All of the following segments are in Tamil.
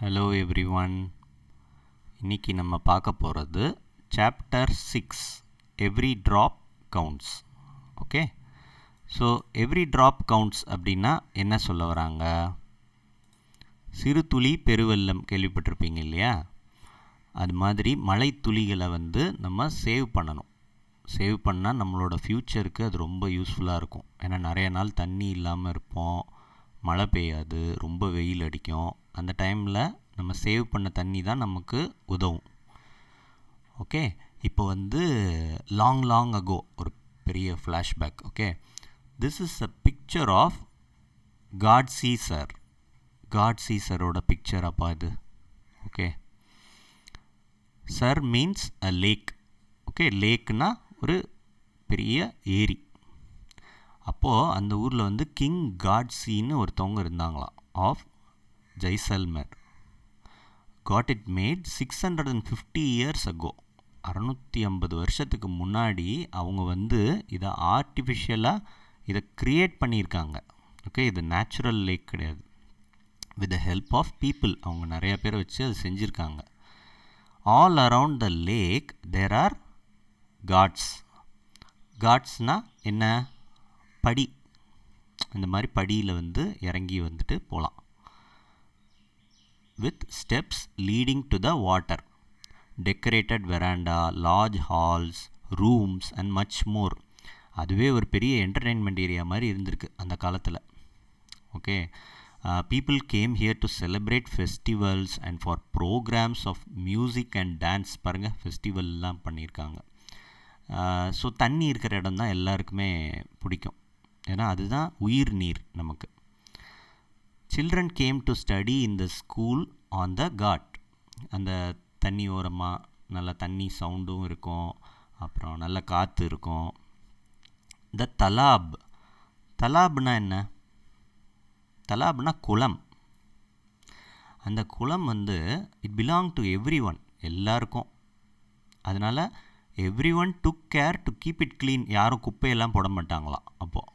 ஹலோ எவ்ரி ஒன் இன்றைக்கி நம்ம பார்க்க போகிறது chapter six every drop counts okay so every drop counts அப்படின்னா என்ன சொல்ல வராங்க சிறு துளி பெருவெல்லம் கேள்விப்பட்டிருப்பீங்க இல்லையா அது மாதிரி மழை துளிகளை வந்து நம்ம சேவ் பண்ணணும் சேவ் பண்ணால் நம்மளோட ஃப்யூச்சருக்கு அது ரொம்ப யூஸ்ஃபுல்லாக இருக்கும் ஏன்னா நிறைய நாள் தண்ணி இல்லாமல் இருப்போம் மழை பெய்யாது ரொம்ப வெயில் அடிக்கும் அந்த டைமில் நம்ம சேவ் பண்ண தண்ணி தான் நமக்கு உதவும் ஓகே இப்போ வந்து லாங் லாங் அகோ ஒரு பெரிய flashback okay this is a picture of Gadisar காட் சீசரோட பிக்சர் அப்பா இது okay sir means a lake okay லேக்னா ஒரு பெரிய ஏரி அப்போது அந்த ஊரில் வந்து கிங் காட்ஸின்னு ஒருத்தவங்க இருந்தாங்களாம் of Jaisalmer got it made six hundred and fifty years ago அறநூற்றி ஐம்பது வருஷத்துக்கு முன்னாடி அவங்க வந்து இதை ஆர்டிஃபிஷியலாக இதை க்ரியேட் பண்ணியிருக்காங்க ஓகே இது நேச்சுரல் லேக் கிடையாது with the help of people அவங்க நிறையா பேரை வச்சு அதை செஞ்சுருக்காங்க all around the lake there are ghats காட்ஸ்னால் என்ன படி இந்த மாதிரி படியில் வந்து இறங்கி வந்துட்டு போகலாம் with steps leading to the water, decorated veranda, large halls, rooms and much more. அதுவே ஒரு பெரிய என்டர்டெயின்மெண்ட் ஏரியா மாதிரி இருந்திருக்கு அந்த காலத்தில் okay people came here to celebrate festivals and for programmes of music and dance பாருங்கள் ஃபெஸ்டிவல்லாம் பண்ணியிருக்காங்க ஸோ uh, தண்ணி இருக்கிற இடம் தான் எல்லாருக்குமே பிடிக்கும் ஏன்னா அதுதான் உயிர் நீர் நமக்கு children came to study in the school on the ghat அந்த தண்ணி ஓரமாக நல்ல தண்ணி சவுண்டும் இருக்கும் அப்புறம் நல்ல காற்று இருக்கும் த தலாப் தலாப்னா என்ன தலாப்னா குளம் அந்த குளம் வந்து it belong to every one எல்லாருக்கும் அதனால் every one took care to keep it clean யாரும் குப்பையெல்லாம் போட மாட்டாங்களாம் அப்போது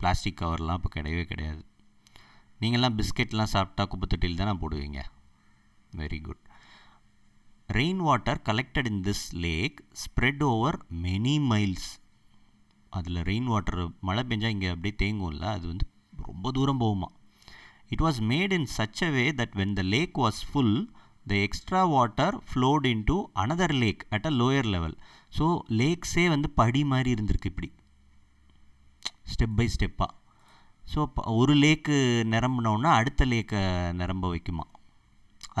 பிளாஸ்டிக் கவர்லாம் இப்போ கிடையவே கிடையாது நீங்கள்லாம் பிஸ்கெட்லாம் சாப்பிட்டா குப்பைத்தொட்டியில் தானே போடுவீங்க very good rain water collected in this lake spread over many miles அதில் ரெயின் வாட்டர் மழை பெஞ்சால் இங்கே அப்படியே தேங்கும்ல அது வந்து ரொம்ப தூரம் போகுமா it was made in such a way that when the lake was full the extra water flowed in to another lake at a lower level so லேக்ஸே வந்து படி மாதிரி இருந்திருக்கு இப்படி ஸ்டெப் பை ஸ்டெப்பாக ஸோ ஒரு லேக்கு நிரம்பினோன்னா அடுத்த லேக்கை நிரம்ப வைக்குமா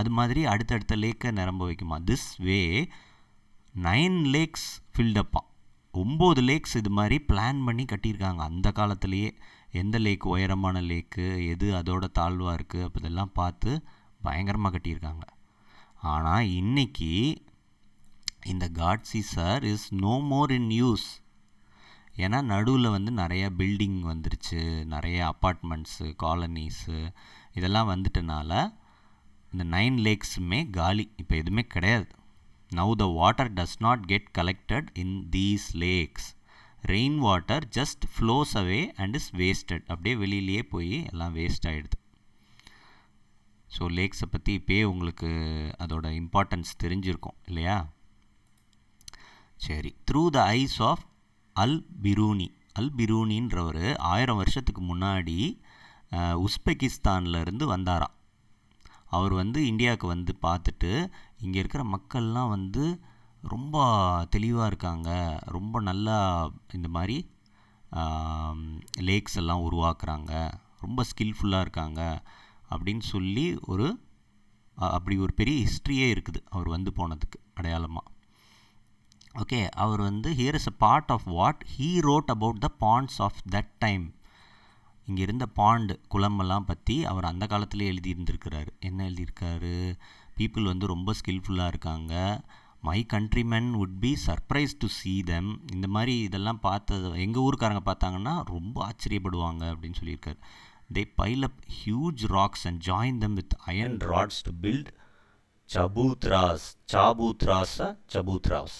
அது மாதிரி அடுத்தடுத்த லேக்கை நிரம்ப வைக்குமா திஸ் வே நைன் லேக்ஸ் ஃபில்டப்பா ஒம்பது லேக்ஸ் இது மாதிரி பிளான் பண்ணி கட்டியிருக்காங்க அந்த காலத்துலேயே எந்த லேக் உயரமான லேக்கு எது அதோட தாழ்வாக இருக்குது அப்போ இதெல்லாம் பார்த்து பயங்கரமாக கட்டியிருக்காங்க ஆனால் இன்றைக்கி இந்த Gadisar is no more in use ஏன்னா நடுவில் வந்து நிறையா பில்டிங் வந்துருச்சு நிறைய அப்பார்ட்மெண்ட்ஸு காலனிஸு இதெல்லாம் வந்துட்டனால இந்த நைன் லேக்ஸுமே காலி இப்போ எதுவுமே கிடையாது now the water does not get collected in these lakes rain water just flows away and is wasted அப்படியே வெளியிலேயே போய் எல்லாம் வேஸ்ட் ஆகிடுது ஸோ லேக்ஸை பற்றி இப்போயே உங்களுக்கு அதோட இம்பார்ட்டன்ஸ் தெரிஞ்சிருக்கும் இல்லையா சரி through the eyes of Al Biruni Al பிரூனின்றவர் ஆயிரம் வருஷத்துக்கு முன்னாடி உஸ்பெகிஸ்தான்லேருந்து வந்தாராம் அவர் வந்து இந்தியாவுக்கு வந்து பார்த்துட்டு இங்கே இருக்கிற மக்கள்லாம் வந்து ரொம்ப தெளிவாக இருக்காங்க ரொம்ப நல்லா இந்த மாதிரி லேக்ஸ் எல்லாம் உருவாக்குறாங்க ரொம்ப ஸ்கில்ஃபுல்லாக இருக்காங்க அப்படின்னு சொல்லி ஒரு அப்படி ஒரு பெரிய ஹிஸ்ட்ரியே இருக்குது அவர் வந்து போனதுக்கு அடையாளமாக ஓகே அவர் வந்து here is a part of what he wrote about the ponds of that time இங்கே இருந்த பாண்டு குளமெல்லாம் பற்றி அவர் அந்த காலத்திலே எழுதியிருந்திருக்கிறார் என்ன எழுதியிருக்காரு பீப்புள் வந்து ரொம்ப ஸ்கில்ஃபுல்லாக இருக்காங்க my countrymen would be surprise to see them இந்த மாதிரி இதெல்லாம் பார்த்தது எங்கள் ஊருக்காரங்க பார்த்தாங்கன்னா ரொம்ப ஆச்சரியப்படுவாங்க அப்படின்னு சொல்லியிருக்காரு they pile up huge rocks and join them with iron rods to build chabutras chabutras chabutras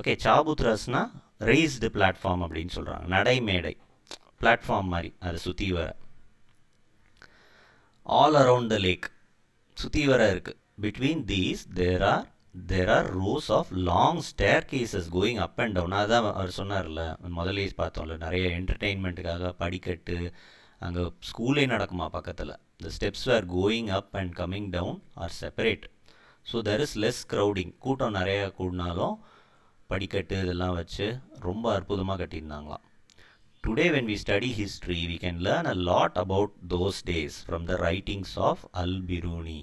okay சாபுத்ராஸ்னால் ரெய்ஸ்டு பிளாட்ஃபார்ம் அப்படின்னு சொல்கிறாங்க நடைமேடை பிளாட்ஃபார்ம் மாதிரி அதை சுற்றி வர ஆல் அரவுண்ட் த லேக் சுற்றி வர இருக்குது between these there are there are rows of long staircases going up and down அதுதான் அவர் சொன்னார்ல முதலே பார்த்தோம்ல நிறைய என்டர்டெயின்மெண்ட்டுக்காக படிக்கட்டு அங்கே ஸ்கூலே நடக்குமா பக்கத்தில் the steps are going up and coming down are separate so there is less crowding கூட்டம் நிறையா கூடினாலும் படிக்கட்டு இதெல்லாம் வச்சு ரொம்ப அற்புதமாக கட்டியிருந்தாங்களாம் today when we study history we can learn a lot about those days from the writings of Al Biruni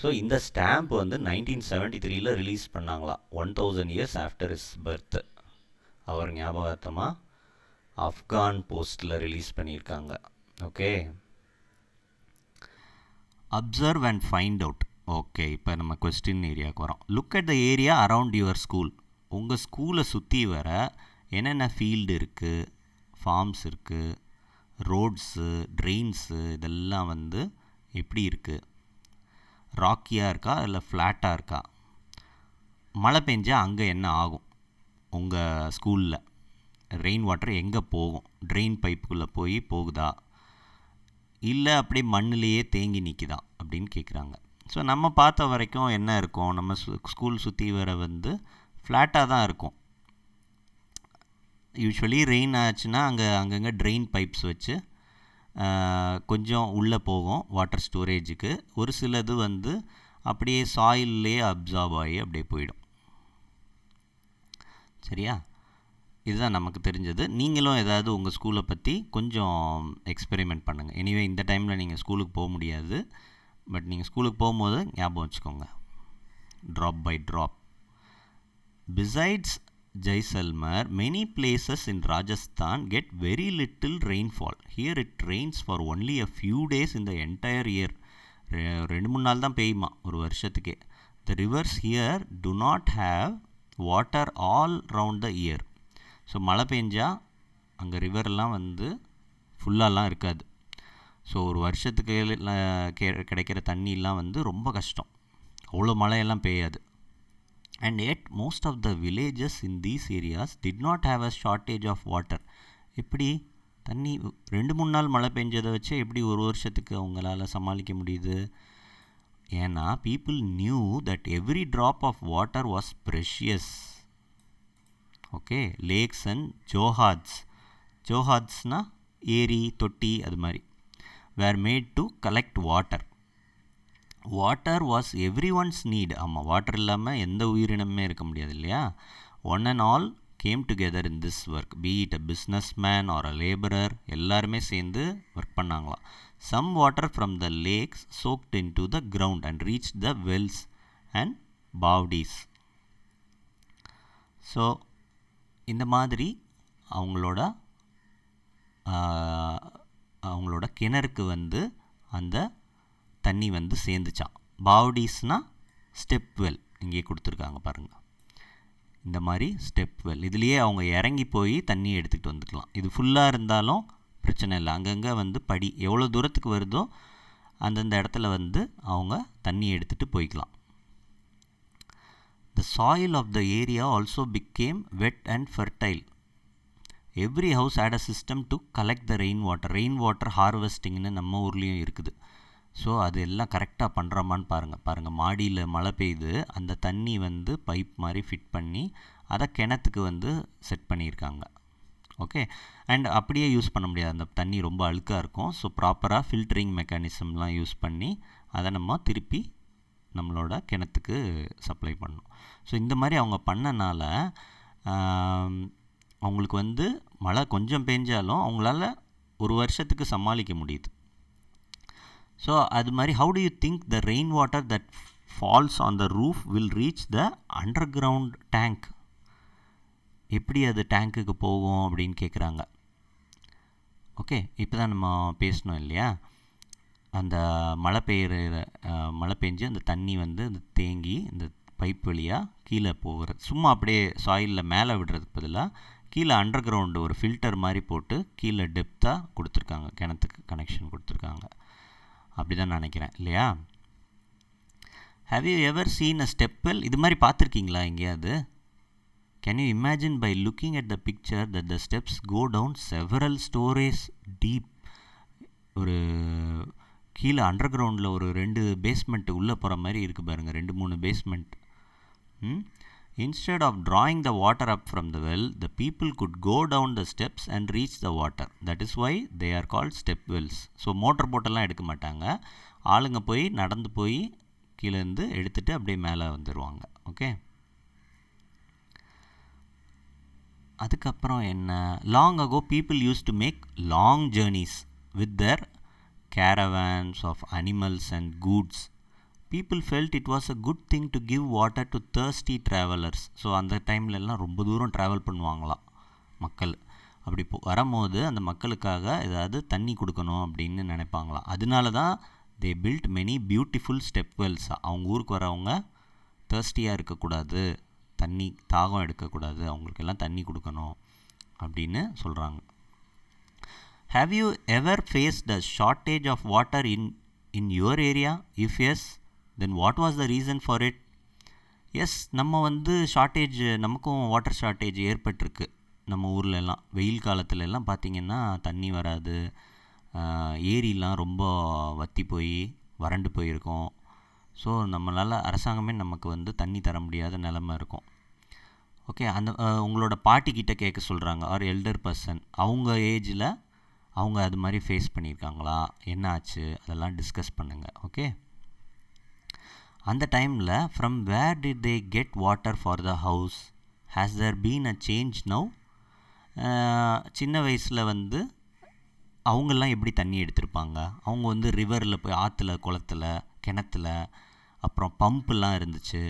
so இந்த ஸ்டாம்ப் வந்து நைன்டீன் செவன்டி த்ரீல ரிலீஸ் பண்ணாங்களாம் one thousand years after is birth அவர் ஞாபகார்த்தமாக ஆப்கான் போஸ்ட்டில் ரிலீஸ் பண்ணியிருக்காங்க okay observe and find out okay இப்போ நம்ம கொஸ்டின் ஏரியாவுக்கு வரோம் look at the area around your school உங்கள் ஸ்கூலை சுற்றி வர என்னென்ன ஃபீல்டு இருக்குது ஃபார்ம்ஸ் இருக்குது ரோட்ஸு ட்ரெயின்ஸு இதெல்லாம் வந்து எப்படி இருக்குது ராக்கியாக இருக்கா இல்லை ஃப்ளாட்டாக இருக்கா மழை பெஞ்சால் அங்கே என்ன ஆகும் உங்கள் ஸ்கூலில் ரெயின் வாட்டர் எங்கே போகும் ட்ரெயின் பைப்புக்குள்ளே போய் போகுதா இல்லை அப்படியே மண்ணிலேயே தேங்கி நிற்குதா அப்படின்னு கேட்குறாங்க ஸோ நம்ம பார்த்த வரைக்கும் என்ன இருக்கும் நம்ம ஸ்கூல் சுற்றி வர வந்து ஃப்ளாட்டாக தான் இருக்கும் யூஸ்வலி ரெயின் ஆச்சுன்னா அங்கே அங்கங்கே ட்ரெயின் பைப்ஸ் வச்சு கொஞ்சம் உள்ளே போகும் வாட்டர் ஸ்டோரேஜுக்கு ஒரு சிலது வந்து அப்படியே சாயில்லே அப்சார்ப் ஆகி அப்படியே போயிடும் சரியா இதுதான் நமக்கு தெரிஞ்சது நீங்களும் ஏதாவது உங்கள் ஸ்கூலை பற்றி கொஞ்சம் எக்ஸ்பெரிமெண்ட் பண்ணுங்கள் எனிவே இந்த டைமில் நீங்கள் ஸ்கூலுக்கு போக முடியாது பட் நீங்கள் ஸ்கூலுக்கு போகும்போது ஞாபகம் வச்சுக்கோங்க drop by drop Besides Jaisalmer, many places in Rajasthan get very little rainfall. Here it rains for only a few days in the entire year. ரெண்டு மூணு நாள் தான் பெய்யுமா ஒரு வருஷத்துக்கே the rivers here do not have water all round the year so மழை பெஞ்சால் அங்கே ரிவர்லாம் வந்து ஃபுல்லாலாம் இருக்காது ஸோ ஒரு வருஷத்துக்கு கிடைக்கிற தண்ணியெலாம் வந்து ரொம்ப கஷ்டம் அவ்வளோ மழையெல்லாம் பெய்யாது and yet most of the villages in these areas did not have a shortage of water எப்படி தண்ணி ரெண்டு மூணு நாள் மழை பெஞ்சதை வச்சு எப்படி ஒரு வருஷத்துக்கு அவங்களால சமாளிக்க முடியுது ஏன்னா people knew that every drop of water was precious okay lakes and johads ஜோஹாட்ஸ்னால் ஏரி தொட்டி அது மாதிரி were made to collect water water was everyone's need ஆமாம் வாட்டர் இல்லாமல் எந்த உயிரினமே இருக்க முடியாது இல்லையா one and all came together in this work be it a businessman or a labourer எல்லாருமே சேர்ந்து ஒர்க் பண்ணாங்களாம் some water from the lakes soaked into the ground and reach the wells and bawdis so இந்த மாதிரி அவங்களோட அவங்களோட கிணறுக்கு வந்து அந்த தண்ணி வந்து சேர்ந்துச்சான் பாவடிஸ்னால் ஸ்டெப் வெல் இங்கே கொடுத்துருக்காங்க பாருங்கள் இந்த மாதிரி ஸ்டெப் வெல் இதுலேயே அவங்க இறங்கி போய் தண்ணி எடுத்துகிட்டு வந்துக்கலாம் இது ஃபுல்லாக இருந்தாலும் பிரச்சனை இல்லை அங்கங்கே வந்து படி எவ்வளோ தூரத்துக்கு வருதோ அந்தந்த இடத்துல வந்து அவங்க தண்ணி எடுத்துகிட்டு போய்க்கலாம் the soil of the area also became wet and fertile every house had a system to collect the rain water rain water ஹார்வெஸ்டிங்னு நம்ம ஊர்லேயும் இருக்குது ஸோ அது எல்லாம் கரெக்டாக பண்ணுறோமான்னு பாருங்கள் பாருங்கள் மாடியில் மழை பெய்யுது அந்த தண்ணி வந்து பைப் மாதிரி ஃபிட் பண்ணி அதை கிணத்துக்கு வந்து செட் பண்ணியிருக்காங்க ஓகே அண்ட் அப்படியே யூஸ் பண்ண முடியாது அந்த தண்ணி ரொம்ப அழுக்காக இருக்கும் ஸோ ப்ராப்பராக ஃபில்ட்ரிங் மெக்கானிசம்லாம் யூஸ் பண்ணி அதை நம்ம திருப்பி நம்மளோட கிணத்துக்கு சப்ளை பண்ணணும் ஸோ இந்த மாதிரி அவங்க பண்ணனால அவங்களுக்கு வந்து மழை கொஞ்சம் பெஞ்சாலும் அவங்களால ஒரு வருஷத்துக்கு சமாளிக்க முடியுது ஸோ அது மாதிரி how do you think the rain water that falls on the roof will reach the underground tank எப்படி அது டேங்க்குக்கு போகும் அப்படின்னு கேட்குறாங்க ஓகே இப்போ தான் நம்ம பேசணும் இல்லையா அந்த மழை பெய்கிற மழை பெஞ்சு அந்த தண்ணி வந்து அந்த தேங்கி இந்த பைப் வழியாக கீழே போகிறது சும்மா அப்படியே சாயிலில் மேலே விடுறதுக்கு பதிலாக கீழே அண்டர் கிரவுண்டு ஒரு ஃபில்டர் மாதிரி போட்டு கீழே டெப்த்தாக கொடுத்துருக்காங்க கிணத்துக்கு கனெக்ஷன் கொடுத்துருக்காங்க அப்படிதான் நினைக்கிறேன் இல்லையா have you ever seen a stepwell இது மாதிரி பார்த்துருக்கீங்களா எங்கேயாவது can you imagine by looking at the picture that the steps go down several storeys deep ஒரு கீழே அண்டர் கிரவுண்டில் ஒரு ரெண்டு பேஸ்மெண்ட்டு உள்ளே போகிற மாதிரி இருக்குது பாருங்கள் ரெண்டு மூணு basement Instead of drawing the water up from the well, the people could go down the steps and reach the water. That is why they are called step wells. So, motor bottle எடுக்க மாட்டாங்க. ஆளுங்க போய் நடந்து போய் கீழ இருந்து எடுத்துட்டு அப்படியே மேலே Okay. ஓகே? அதுக்கு Long ago people used to make long journeys with their caravans of animals and goods. People felt it was a good thing to give water to thirsty travellers so அந்த டைம்லலாம் ரொம்ப தூரம் ட்ராவல் பண்ணுவாங்களாம் மக்கள் அப்படி போ வரும்போது அந்த மக்களுக்காக ஏதாவது தண்ணி கொடுக்கணும் அப்படின்னு நினைப்பாங்களாம் அதனால தான் they built many beautiful step wells அவங்க ஊருக்கு வரவங்க தேர்ஸ்டியாக இருக்கக்கூடாது தண்ணி தாகம் எடுக்கக்கூடாது அவங்களுக்கெல்லாம் தண்ணி கொடுக்கணும் அப்படின்னு சொல்கிறாங்க have you ever faced the shortage of water in in your area if yes then what was the reason for it yes நம்ம வந்து ஷார்ட்டேஜ் நமக்கும் வாட்டர் ஷார்ட்டேஜ் ஏற்பட்டிருக்கு நம்ம ஊர்லெல்லாம் வெயில் காலத்துல எல்லாம் பார்த்திங்கன்னா தண்ணி வராது ஏரிலாம் ரொம்ப வற்றி போய் வறண்டு போயிருக்கோம் ஸோ நம்மளால் அரசாங்கமே நமக்கு வந்து தண்ணி தர முடியாத நிலமை இருக்கும் ஓகே அந்த உங்களோட பாட்டிக்கிட்ட கேட்க சொல்கிறாங்க ஆர் எல்டர் பர்சன் அவங்க ஏஜில் அவங்க அது மாதிரி ஃபேஸ் பண்ணியிருக்காங்களா என்ன ஆச்சு அதெல்லாம் டிஸ்கஸ் பண்ணுங்கள் ஓகே அந்த டைமில் from where did they get water for the house has there been a change now சின்ன வயசில் வந்து அவங்கெல்லாம் எப்படி தண்ணி எடுத்திருப்பாங்க அவங்க வந்து ரிவரில் போய் ஆற்றுல குளத்துல கிணத்துல அப்புறம் பம்புலாம் இருந்துச்சு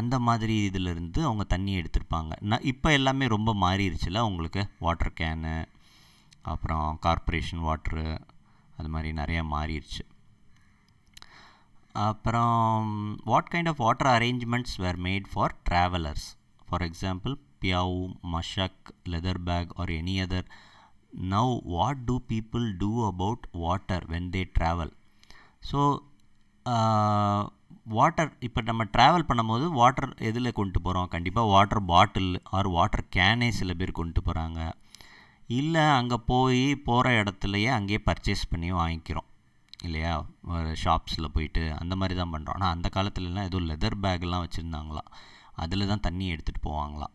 அந்த மாதிரி இதிலிருந்து அவங்க தண்ணி எடுத்திருப்பாங்க நான் இப்போ எல்லாமே ரொம்ப மாறிடுச்சுல அவங்களுக்கு வாட்டர் கேனு அப்புறம் கார்ப்பரேஷன் வாட்ரு அது மாதிரி நிறையா மாறிடுச்சு அப்புறம் what kind of water arrangements were made for travellers for example piyau mashak leather bag or any other now what do people do about water when they travel so water இப்போ நம்ம ட்ராவல் பண்ணும்போது வாட்டர் எதில் கொண்டு போகிறோம் கண்டிப்பாக வாட்டர் பாட்டில் ஆர் வாட்டர் கேனே சில பேர் கொண்டு போகிறாங்க இல்லை அங்கே போய் போகிற இடத்துலையே அங்கேயே பர்ச்சேஸ் பண்ணி வாங்கிக்கிறோம் இல்லையா ஒரு ஷாப்ஸில் போயிட்டு அந்த மாதிரி தான் பண்ணுறோம் ஆனால் அந்த காலத்துலலாம் ஏதோ லெதர் பேக்லாம் வச்சுருந்தாங்களாம் அதில் தான் தண்ணி எடுத்துகிட்டு போவாங்களாம்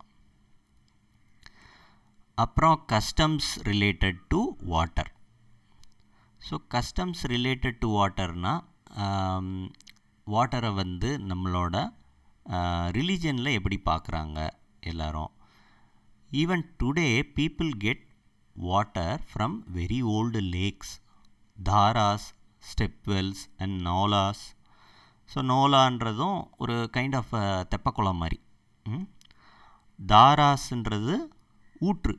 அப்புறம் customs related to water so customs related to வாட்டர்னால் வாட்டரை வந்து நம்மளோட ரிலீஜனில் எப்படி பார்க்குறாங்க எல்லோரும் even today people get water from very old lakes தாராஸ் step wells and naulas so நோலான்றதும் ஒரு கைண்ட் ஆஃப் தெப்பக்குளம் மாதிரி தாராஸ்ன்றது ஊற்று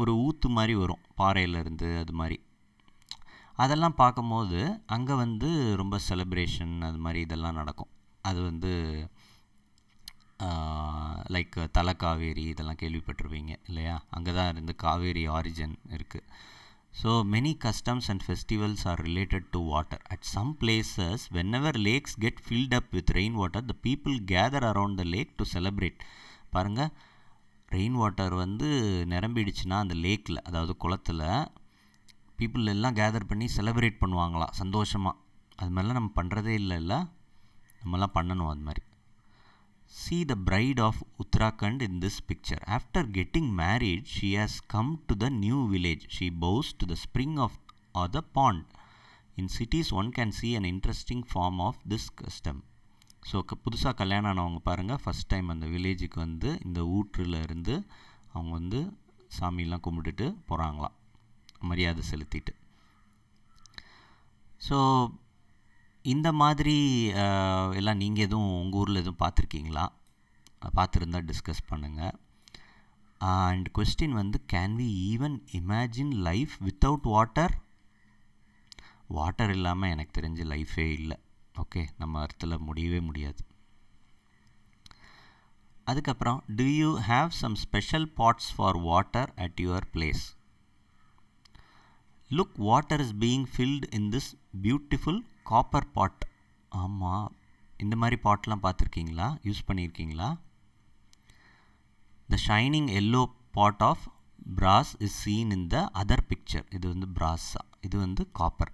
ஒரு ஊற்று மாதிரி வரும் பாறையிலேருந்து அது மாதிரி அதெல்லாம் பார்க்கும்போது அங்கே வந்து ரொம்ப செலிப்ரேஷன் அது மாதிரி இதெல்லாம் நடக்கும் அது வந்து லைக் தலை காவேரி இதெல்லாம் கேள்விப்பட்டிருப்பீங்க இல்லையா அங்கே தான் இருந்து காவேரி ஆரிஜின் இருக்குது So many customs and festivals are related to water. At some places, whenever lakes get filled up with rainwater, the people gather around the lake to celebrate. பாருங்க ரெயின் வாட்டர் வந்து நிரம்பிடுச்சுன்னா அந்த லேக்கில் அதாவது குளத்தில் பீப்புள் எல்லாம் கேதர் பண்ணி செலப்ரேட் பண்ணுவாங்களா சந்தோஷமாக அது மாதிரிலாம் நம்ம பண்ணுறதே இல்லை இல்லை நம்மலாம் பண்ணணும் அது மாதிரி See the bride of Uttarakhand in this picture. After getting married, she has come to the new village. She bows to the spring of or the pond. In cities, one can see an interesting form of this custom. So புதுசாக கல்யாணம் ஆனவங்க பாருங்கள் ஃபஸ்ட் டைம் அந்த வில்லேஜுக்கு வந்து இந்த ஊற்றில் இருந்து அவங்க வந்து சாமியெல்லாம் கும்பிட்டுட்டு போகிறாங்களாம் மரியாதை செலுத்திட்டு ஸோ இந்த மாதிரி எல்லாம் நீங்கள் எதுவும் உங்கள் ஊரில் எதுவும் பார்த்துருக்கீங்களா பார்த்துருந்தா டிஸ்கஸ் பண்ணுங்கள் அண்ட் கொஸ்டின் வந்து can we even imagine life without water water இல்லாமல் எனக்கு தெரிஞ்ச லைஃபே இல்லை ஓகே நம்ம அர்த்தத்தில் முடியவே முடியாது அதுக்கப்புறம் do you have some special pots for water at your place look water is being filled in this beautiful copper pot ஆமாம் இந்த மாதிரி பாட்லாம் பார்த்துருக்கீங்களா யூஸ் பண்ணியிருக்கீங்களா the shining yellow pot of brass is seen in the other picture இது வந்து பிராஸா இது வந்து copper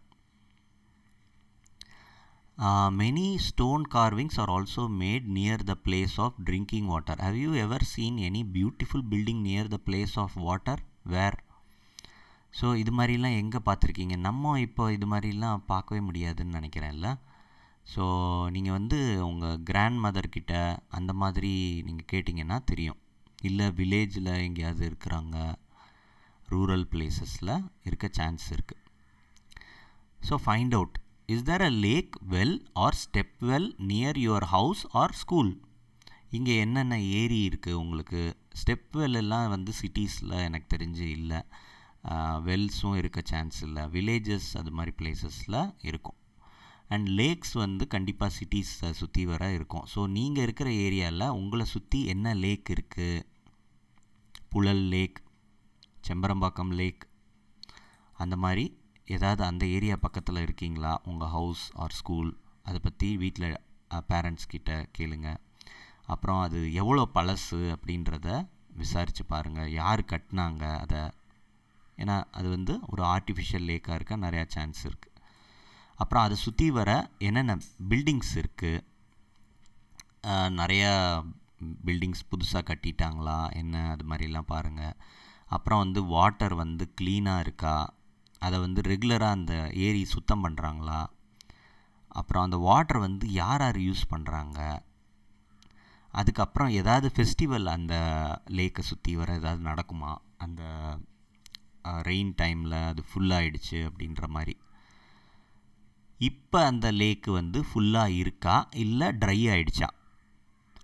many stone carvings are also made near the place of drinking water have you ever seen any beautiful building near the place of water where so இது மாதிரிலாம் எங்கே பார்த்துருக்கீங்க நம்ம இப்போ இது மாதிரிலாம் பார்க்கவே முடியாதுன்னு நினைக்கிறேன்ல ஸோ நீங்கள் வந்து உங்கள் கிராண்ட் மதர்கிட்ட அந்த மாதிரி நீங்கள் கேட்டிங்கன்னா தெரியும் இல்லை வில்லேஜில் எங்கேயாவது இருக்கிறாங்க ரூரல் பிளேசஸில் இருக்க சான்ஸ் இருக்குது so find out is there a lake well or step well near your house or school இங்கே என்னென்ன ஏரி இருக்குது உங்களுக்கு ஸ்டெப் வெல் எல்லாம் வந்து சிட்டிஸில் எனக்கு தெரிஞ்சு இல்லை வெல்ஸும் இருக்க சான்ஸ் இல்லை வில்லேஜஸ் அது மாதிரி பிளேசஸில் இருக்கும் அண்ட் லேக்ஸ் வந்து கண்டிப்பாக சிட்டிஸை சுற்றி வர இருக்கும் ஸோ நீங்கள் இருக்கிற ஏரியாவில் உங்களை சுற்றி என்ன லேக் இருக்குது புழல் லேக் செம்பரம்பாக்கம் லேக் அந்த மாதிரி ஏதாவது அந்த ஏரியா பக்கத்தில் இருக்கீங்களா உங்கள் ஹவுஸ் ஆர் ஸ்கூல் அதை பற்றி வீட்டில் பேரண்ட்ஸ் கிட்ட கேளுங்க அப்புறம் அது எவ்வளோ பழசு அப்படின்றத விசாரித்து பாருங்கள் யார் கட்டினாங்க அதை ஏன்னா அது வந்து ஒரு ஆர்டிஃபிஷியல் லேக்காக இருக்க நிறையா சான்ஸ் இருக்குது அப்புறம் அதை சுற்றி வர என்னென்ன பில்டிங்ஸ் இருக்குது நிறையா பில்டிங்ஸ் புதுசாக கட்டிட்டாங்களா என்ன அது மாதிரிலாம் பாருங்கள் அப்புறம் வந்து வாட்டர் வந்து க்ளீனாக இருக்கா அதை வந்து ரெகுலராக அந்த ஏரி சுத்தம் பண்ணுறாங்களா அப்புறம் அந்த வாட்டர் வந்து யார் யார் யூஸ் பண்ணுறாங்க அதுக்கப்புறம் ஏதாவது ஃபெஸ்டிவல் அந்த லேக்கை சுற்றி வர ஏதாவது நடக்குமா அந்த ரெயின் டைமில் அது ஃபுல்லாகிடுச்சு அப்படின்ற மாதிரி இப்போ அந்த லேக்கு வந்து ஃபுல்லாக இருக்கா இல்லை ட்ரை ஆகிடுச்சா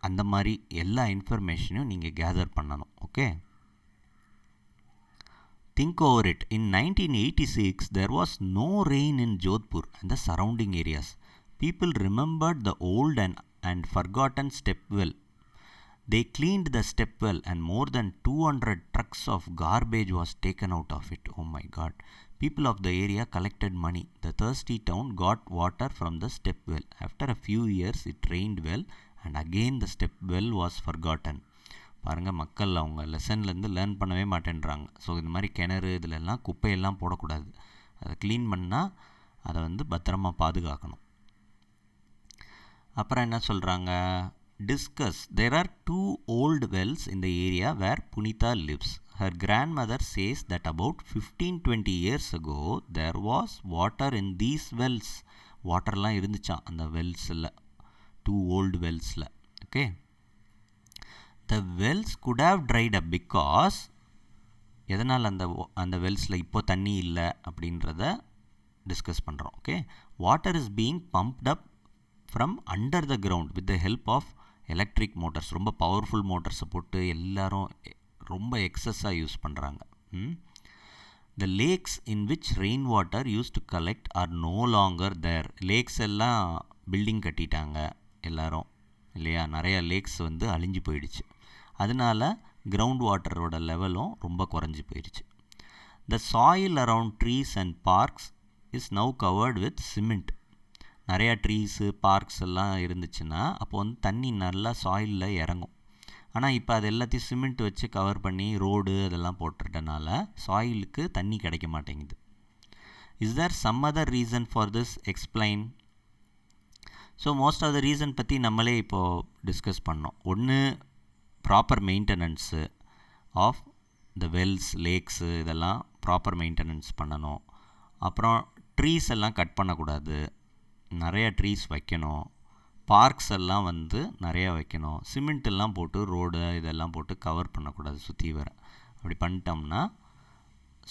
அந்த மாதிரி எல்லா இன்ஃபர்மேஷனையும் நீங்கள் கேதர் பண்ணணும் okay think over it in nineteen eighty six there was no rain in Jodhpur and the surrounding areas people remembered the old and and forgotten step well They cleaned the step well and more than 200 trucks of garbage was taken out of it. Oh my god. People of the area collected money. The thirsty town got water from the step well. After a few years it rained well and again the step well was forgotten. பாருங்கள் மக்கள் அவங்க லெசன்லேருந்து லேர்ன் பண்ணவே மாட்டேன்றாங்க ஸோ இந்த மாதிரி கிணறு இதிலெல்லாம் குப்பையெல்லாம் போடக்கூடாது அதை க்ளீன் பண்ணால் அதை வந்து பத்திரமாக பாதுகாக்கணும் அப்புறம் என்ன சொல்கிறாங்க discuss there are two old wells in the area where Punita lives. Her grandmother says that about 15-20 years ago, there was water in these wells. Water la in the wells, two old wells. Okay. The wells could have dried up because எதனால் அந்த வெல்ஸ்ல இப்போ தண்ணி இல்லை அப்படின்றத டிஸ்கஸ் பண்ணுறோம் okay water is being pumped up from under the ground with the help of electric motors ரொம்ப பவர்ஃபுல் மோட்டர்ஸை போட்டு எல்லோரும் ரொம்ப எக்ஸஸாக யூஸ் பண்ணுறாங்க the lakes in which rain water used to collect are no longer there lakes எல்லாம் பில்டிங் கட்டிட்டாங்க எல்லோரும் இல்லையா நிறையா லேக்ஸ் வந்து அழிஞ்சு போயிடுச்சு அதனால் கிரவுண்ட் வாட்டரோட லெவலும் ரொம்ப குறைஞ்சி போயிடுச்சு the soil around trees and parks is now covered with cement நிறையா ட்ரீஸு பார்க்ஸ் எல்லாம் இருந்துச்சுன்னா அப்போ வந்து தண்ணி நல்லா சாயிலில் இறங்கும் ஆனால் இப்போ அது எல்லாத்தையும் சிமெண்ட் வச்சு கவர் பண்ணி ரோடு அதெல்லாம் போட்டுட்டனால சாயிலுக்கு தண்ணி கிடைக்க மாட்டேங்குது is there some other reason for this explain so most of the reason பற்றி நம்மளே இப்போது டிஸ்கஸ் பண்ணோம் ஒன்று proper maintenance of the wells lakes இதெல்லாம் ப்ராப்பர் மெயின்டெனன்ஸ் பண்ணணும் அப்புறம் ட்ரீஸ் எல்லாம் கட் பண்ணக்கூடாது நிறையா ட்ரீஸ் வைக்கணும் பார்க்ஸ் எல்லாம் வந்து நிறையா வைக்கணும் சிமெண்ட் எல்லாம் போட்டு ரோடு இதெல்லாம் போட்டு கவர் பண்ணக்கூடாது சுற்றி வர அப்படி பண்ணிட்டோம்னா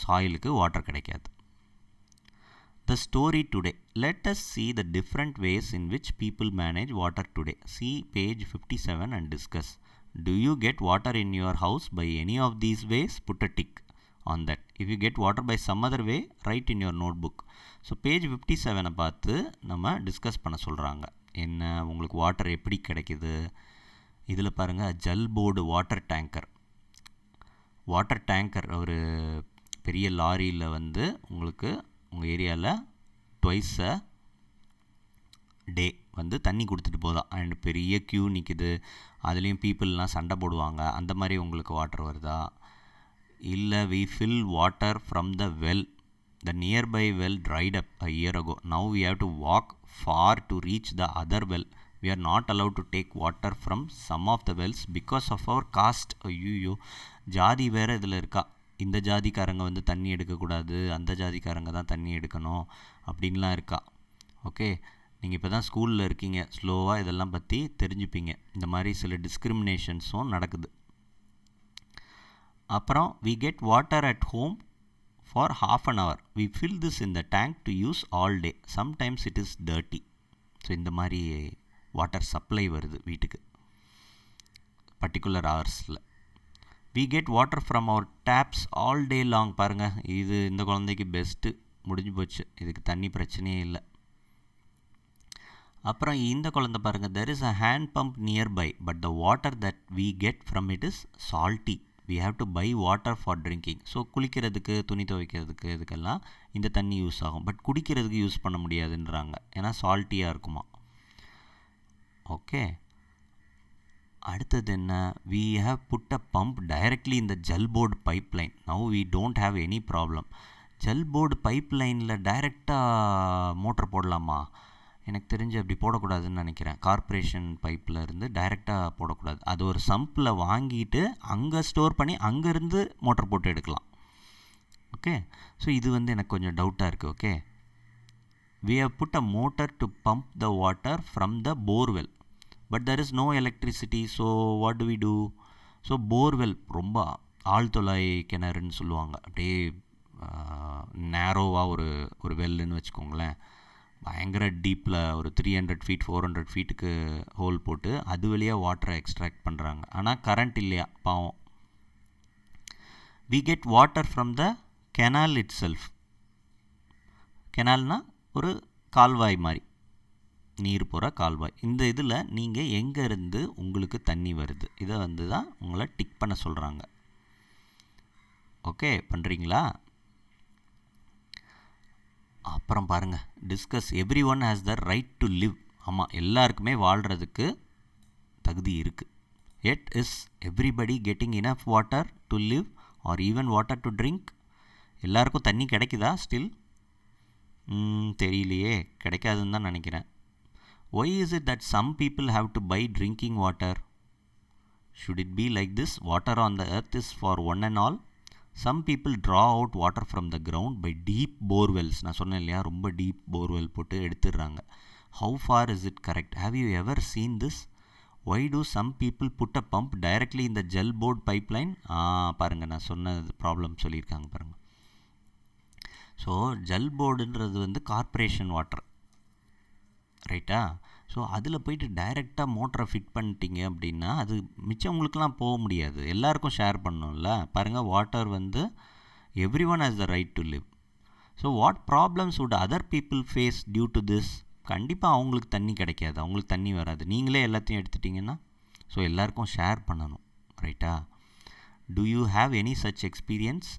சாயிலுக்கு வாட்டர் கிடைக்காது the story today let us see the different ways in which people manage water today see page fifty seven and discuss do you get water in your house by any of these ways put a tick on that. If you get water by some other way, write in your notebook. So page fifty செவனை பார்த்து நம்ம டிஸ்கஸ் பண்ண சொல்கிறாங்க என்ன உங்களுக்கு வாட்டர் எப்படி கிடைக்கிது இதில் பாருங்கள் Jal board water tanker water tanker ஒரு பெரிய லாரியில் வந்து உங்களுக்கு உங்கள் ஏரியாவில் ட்வைஸ் அ டே வந்து தண்ணி கொடுத்துட்டு போதா அண்ட் பெரிய க்யூ நிற்கிது அதுலேயும் பீப்புளெலாம் சண்டை போடுவாங்க அந்த மாதிரி உங்களுக்கு வாட்டர் வருதா இல்லை we fill water from the well the nearby well dried up a year ago. Now we have to walk far to reach the other well. We are not allowed to take water from some of the wells because of our caste. ஐயோ ஜாதி வேறு இதில் இருக்கா இந்த ஜாதிக்காரங்க வந்து தண்ணி எடுக்கக்கூடாது அந்த ஜாதிக்காரங்க தான் தண்ணி எடுக்கணும் அப்படின்லாம் இருக்கா ஓகே நீங்கள் இப்போ தான் ஸ்கூலில் இருக்கீங்க ஸ்லோவாக இதெல்லாம் பற்றி தெரிஞ்சுப்பீங்க இந்த மாதிரி சில டிஸ்கிரிமினேஷன்ஸும் நடக்குது அப்புறம் we get water at home for half an hour we fill this இந்த tank to use all day sometimes it is dirty so இந்த மாதிரி வாட்டர் சப்ளை வருது வீட்டுக்கு பர்டிகுலர் ஹவர்ஸில் we get water from our taps all day long பாருங்கள் இது இந்த குழந்தைக்கு பெஸ்ட்டு முடிஞ்சு போச்சு இதுக்கு தண்ணி பிரச்சனையே இல்லை அப்புறம் இந்த குழந்தை பாருங்கள் there is a hand pump nearby but the water that we get from it is salty we have to buy water for drinking so குளிக்கிறதுக்கு துணி துவைக்கிறதுக்கு இதுக்கெல்லாம் இந்த தண்ணி யூஸ் ஆகும் பட் குடிக்கிறதுக்கு யூஸ் பண்ண முடியாதுன்றாங்க ஏன்னா சால்ட்டியாக இருக்குமா ஓகே அடுத்தது என்ன we have put a pump directly இந்த Jal board pipe line now we don't have any problem Jal board pipe லைனில் டைரெக்டாக மோட்டர் போடலாமா எனக்கு தெரிஞ்சு அப்படி போடக்கூடாதுன்னு நினைக்கிறேன் கார்ப்பரேஷன் பைப்பில் இருந்து டைரெக்டாக போடக்கூடாது அது ஒரு சம்பில் வாங்கிட்டு அங்கே ஸ்டோர் பண்ணி அங்கேருந்து மோட்டர் போட்டு எடுக்கலாம் ஓகே ஸோ இது வந்து எனக்கு கொஞ்சம் டவுட்டாக இருக்குது okay we have put a motor to pump the water from the borewell but there is no electricity so what do we do so borewell ரொம்ப ஆழ்துளை கிணறுன்னு சொல்லுவாங்க அப்படியே நேரோவாக ஒரு ஒரு வெல்லுன்னு வச்சுக்கோங்களேன் பயங்கர டீப்பில் ஒரு three hundred feet four hundred ஃபீட்டுக்கு ஹோல் போட்டு அது வழியாக வாட்டரை எக்ஸ்ட்ராக்ட் பண்ணுறாங்க ஆனால் கரண்ட் இல்லையா பாவம் we get water from the canal itself கெனால்னால் ஒரு கால்வாய் மாதிரி நீர் போகிற கால்வாய் இந்த இதில் நீங்கள் எங்கேருந்து உங்களுக்கு தண்ணி வருது இதை வந்து தான் உங்களை டிக் பண்ண சொல்கிறாங்க ஓகே பண்ணுறீங்களா அப்புறம் பாருங்கள் discuss every one has the right to live ஆமாம் எல்லாருக்குமே வாழ்கிறதுக்கு தகுதி இருக்குது it is everybody getting enough water to live or even water to drink எல்லாருக்கும் தண்ணி கிடைக்குதா ஸ்டில் தெரியலையே கிடைக்காதுன்னு தான் நினைக்கிறேன் why is it that some people have to buy drinking water should it be like this water on the earth is for one and all some people draw out water from the ground by deep borewells நான் சொன்னேன் இல்லையா ரொம்ப டீப் போர்வெல் போட்டு எடுத்துடுறாங்க how far is it correct have you ever seen this why do some people put a pump directly இந்த ஜெல் போர்ட் பைப்லைன் பாருங்கள் நான் சொன்ன ப்ராப்ளம் சொல்லியிருக்காங்க பாருங்கள் ஸோ ஜெல் போர்டுன்றது வந்து கார்ப்பரேஷன் வாட்டர் ரைட்டா ஸோ அதில் போயிட்டு டைரெக்டாக மோட்டரை ஃபிட் பண்ணிட்டீங்க அப்படின்னா அது மிச்சவங்களுக்குலாம் போக முடியாது எல்லாருக்கும் ஷேர் பண்ணணும்ல பாருங்கள் வாட்டர் வந்து every one has the right to live so what problems would other people face due to this கண்டிப்பாக அவங்களுக்கு தண்ணி கிடைக்காது அவங்களுக்கு தண்ணி வராது நீங்களே எல்லாத்தையும் எடுத்துட்டிங்கன்னா ஸோ எல்லாருக்கும் ஷேர் பண்ணணும் ரைட்டா do you have any such experience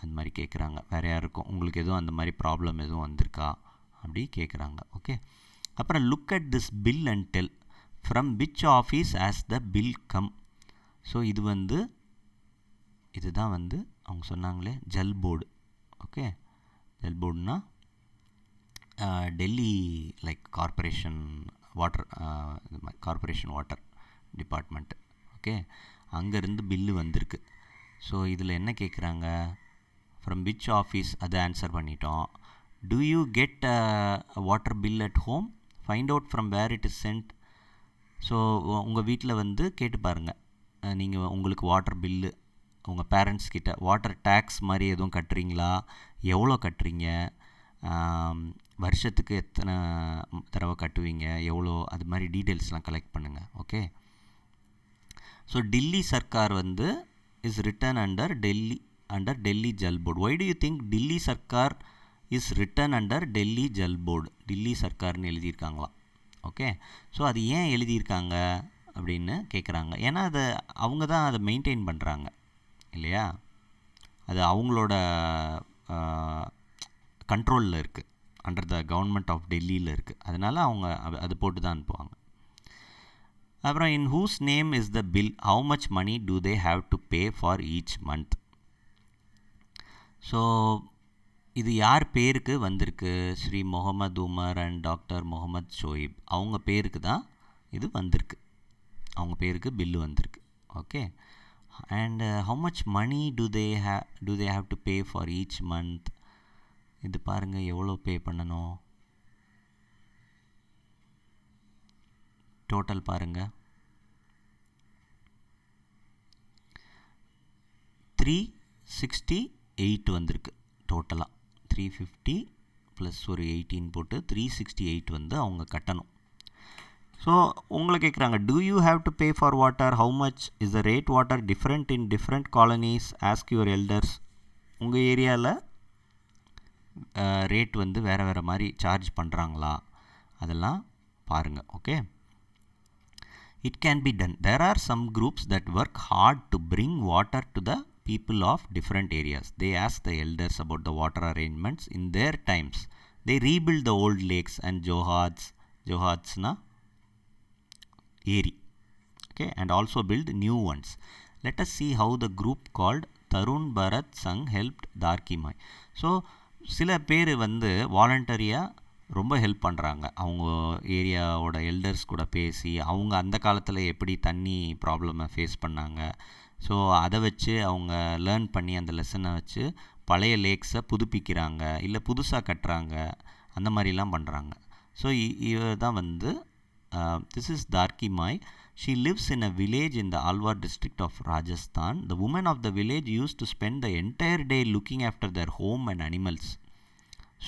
அந்த மாதிரி கேட்குறாங்க வேறு யாருக்கும் உங்களுக்கு எதுவும் அந்த மாதிரி ப்ராப்ளம் எதுவும் வந்திருக்கா அப்படி கேட்குறாங்க ஓகே அப்புறம் look at this bill and tell from which office has the bill come so இது வந்து இதுதான் வந்து அவங்க சொன்னாங்களே ஜல் போர்டு ஓகே ஜல் போர்டுனா டெல்லி லைக் கார்பரேஷன் வாட்டர் இது மாதிரி கார்பரேஷன் வாட்டர் டிபார்ட்மெண்ட் ஓகே அங்கேருந்து பில்லு வந்திருக்கு ஸோ இதில் என்ன கேட்குறாங்க ஃப்ரம் விச் ஆஃபீஸ் அதை ஆன்சர் பண்ணிட்டோம் do you get water bill at home find out from where it is sent so உங்கள் வீட்டில் வந்து கேட்டு பாருங்கள் நீங்கள் உங்களுக்கு வாட்டர் பில்லு உங்கள் பேரண்ட்ஸ் கிட்ட வாட்டர் டேக்ஸ் மாதிரி எதுவும் கட்டுறீங்களா எவ்வளோ கட்டுறீங்க வருஷத்துக்கு எத்தனை தடவை கட்டுவீங்க எவ்வளோ அது மாதிரி டீட்டெயில்ஸ்லாம் கலெக்ட் பண்ணுங்கள் ஓகே ஸோ டெல்லி சர்க்கார் வந்து is written under Delhi under Delhi Jal board why do you think Delhi sarkar is written under Delhi Jal board Delhi சர்க்கார்னு எழுதியிருக்காங்களாம் ஓகே ஸோ அது ஏன் எழுதியிருக்காங்க அப்படின்னு கேட்குறாங்க ஏன்னா அதை அவங்க தான் அதை மெயின்டைன் பண்ணுறாங்க இல்லையா அது அவங்களோட கண்ட்ரோலில் இருக்குது அண்டர் த கவர்மெண்ட் ஆஃப் டெல்லியில் இருக்குது அதனால் அவங்க அது போட்டு தான் அனுப்புவாங்க அப்புறம் in whose name is the bill how much money do they have to pay for each month so இது யார் பேருக்கு வந்திருக்கு ஸ்ரீ முகமது உமர் அண்ட் டாக்டர் முகமது ஷோயிப் அவங்க பேருக்கு தான் இது வந்திருக்கு அவங்க பேருக்கு பில்லு வந்திருக்கு okay and how much money do they have to they have to pay for each month இது பாருங்கள் எவ்வளோ பே பண்ணணும் டோட்டல் பாருங்கள் த்ரீ சிக்ஸ்டி எயிட் வந்திருக்கு டோட்டலாக த்ரீ ஃபிஃப்டி ப்ளஸ் ஒரு எயிட்டீன் போட்டு த்ரீ சிக்ஸ்டி எயிட் வந்து அவங்க கட்டணும் ஸோ உங்களை கேட்குறாங்க do you have to pay for water how much is the rate water different in different colonies ask your elders உங்கள் ஏரியாவில் ரேட் வந்து வேறு வேறு மாதிரி சார்ஜ் பண்ணுறாங்களா அதெல்லாம் பாருங்கள் okay it can be done there are some groups that work hard to bring water to the people of different areas. They ask the elders about the water arrangements in their times. They rebuild the old lakes and johads, johads na eri, okay, and also build new ones. Let us see how the group called Tarun Bharat Sang helped Darkimai. So, சில பேர் வந்து வாலண்டரியாக ரொம்ப ஹெல்ப் பண்ணுறாங்க அவங்க ஏரியாவோட எல்டர்ஸ் கூட பேசி அவங்க அந்த காலத்தில் எப்படி தண்ணி ப்ராப்ளமை ஃபேஸ் பண்ணாங்க ஸோ அதை வச்சு அவங்க லேர்ன் பண்ணி அந்த லெசனை வச்சு பழைய லேக்ஸை புதுப்பிக்கிறாங்க இல்லை புதுசாக கட்டுறாங்க அந்த மாதிரிலாம் பண்ணுறாங்க ஸோ இவர் தான் வந்து this is Tarki Mai she lives in a village in the Alwar district of Rajasthan the women of the village used to spend the entire day looking after their home and animals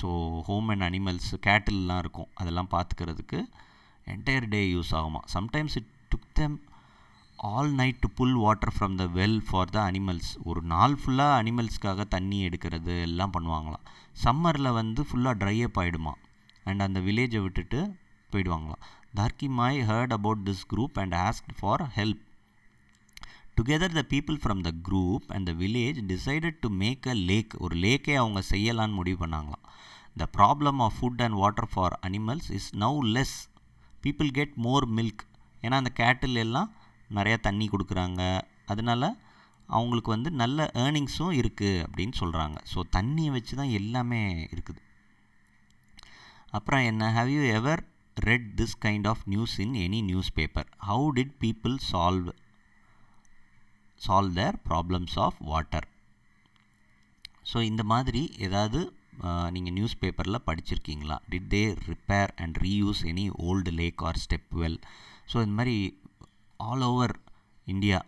so home and animals கேட்டில்லாம் இருக்கும் அதெல்லாம் பார்த்துக்கிறதுக்கு என்டையர் டே யூஸ் ஆகுமா sometimes it took them all night to pull water from the well for the animals ஒரு நாள் ஃபுல்லாக அனிமல்ஸ்க்காக தண்ணி எடுக்கிறது எல்லாம் பண்ணுவாங்களாம் சம்மரில் வந்து ஃபுல்லாக ட்ரை அப் ஆகிடுமா அண்ட் அந்த வில்லேஜை விட்டுட்டு போயிடுவாங்களாம் Tarki Mai heard about this group and ask for help together the people from the group and the village decided to make a lake ஒரு லேக்கே அவங்க செய்யலான்னு முடிவு பண்ணாங்களாம் the problem of food and water for animals is now less people get more milk ஏன்னா அந்த கேட்டில் எல்லாம் நிறையா தண்ணி கொடுக்குறாங்க அதனால் அவங்களுக்கு வந்து நல்ல ஏர்னிங்ஸும் இருக்குது அப்படின்னு சொல்கிறாங்க ஸோ தண்ணியை வச்சு தான் எல்லாமே இருக்குது அப்புறம் என்ன have you ever read this kind of news in any news paper how did people solve solve their problems of water so இந்த மாதிரி ஏதாவது நீங்கள் நியூஸ் பேப்பரில் படிச்சிருக்கீங்களா did they repair and reuse any old lake or step well so இந்த மாதிரி ஆல் ஓவர் இந்தியா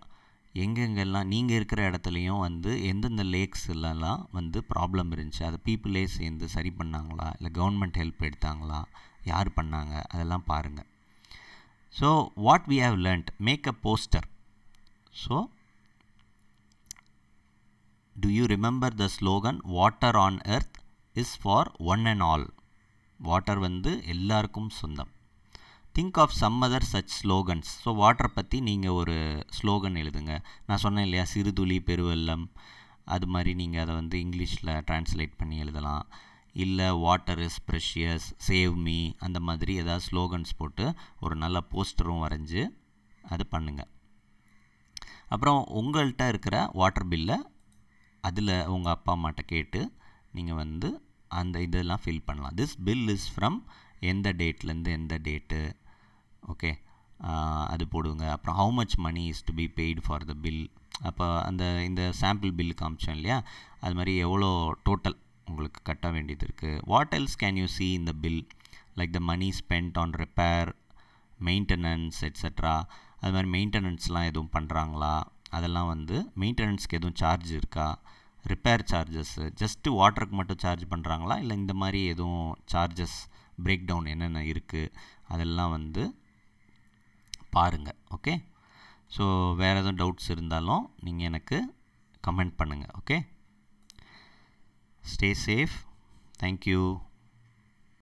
எங்கெங்கெல்லாம் நீங்கள் இருக்கிற இடத்துலையும் வந்து எந்தெந்த லேக்ஸ்லலாம் வந்து ப்ராப்ளம் இருந்துச்சு அதை பீப்புளே சேர்ந்து சரி பண்ணாங்களா இல்லை கவர்மெண்ட் ஹெல்ப் எடுத்தாங்களா யார் பண்ணாங்க அதெல்லாம் பாருங்கள் so what we have learnt make a poster so do you remember the slogan water on earth is for one and all water வந்து எல்லாருக்கும் சொந்தம் think of some other such slogans so வாட்டரை பற்றி நீங்கள் ஒரு ஸ்லோகன் எழுதுங்க நான் சொன்னேன் இல்லையா சிறுதுளி பெருவெல்லம் அது மாதிரி நீங்கள் அதை வந்து இங்கிலீஷில் ட்ரான்ஸ்லேட் பண்ணி எழுதலாம் இல்லை water is precious save me அந்த மாதிரி ஏதாவது ஸ்லோகன்ஸ் போட்டு ஒரு நல்ல போஸ்டரும் வரைஞ்சி அது பண்ணுங்கள் அப்புறம் உங்கள்கிட்ட இருக்கிற வாட்டர் பில்லை அதில் உங்கள் அப்பா அம்மாட்ட கேட்டு நீங்கள் வந்து அந்த இதெல்லாம் ஃபில் பண்ணலாம் திஸ் பில் இஸ் ஃப்ரம் எந்த டேட்லேருந்து எந்த டேட்டு ஓகே அது போடுங்க அப்புறம் how much money is to be paid for the bill அப்போ அந்த இந்த சாம்பிள் பில் காமிச்சோம் இல்லையா அது மாதிரி எவ்வளோ டோட்டல் உங்களுக்கு கட்ட வேண்டியது இருக்குது what else can you see இந்த bill like the money spend on repair maintenance etcetera அது மாதிரி மெயின்டெனன்ஸ்லாம் எதுவும் பண்ணுறாங்களா அதெல்லாம் வந்து மெயின்டெனன்ஸ்க்கு எதுவும் சார்ஜ் இருக்கா ரிப்பேர் சார்ஜஸ்ஸு ஜஸ்ட்டு வாட்டருக்கு மட்டும் சார்ஜ் பண்ணுறாங்களா இல்லை இந்த மாதிரி எதுவும் சார்ஜஸ் பிரேக் டவுன் என்னென்ன இருக்குது அதெல்லாம் வந்து பாருங்கள் ஓகே ஸோ வேறு எதுவும் டவுட்ஸ் இருந்தாலும் நீங்கள் எனக்கு கமெண்ட் பண்ணுங்கள் ஓகே ஸ்டே சேஃப் தேங்க்யூ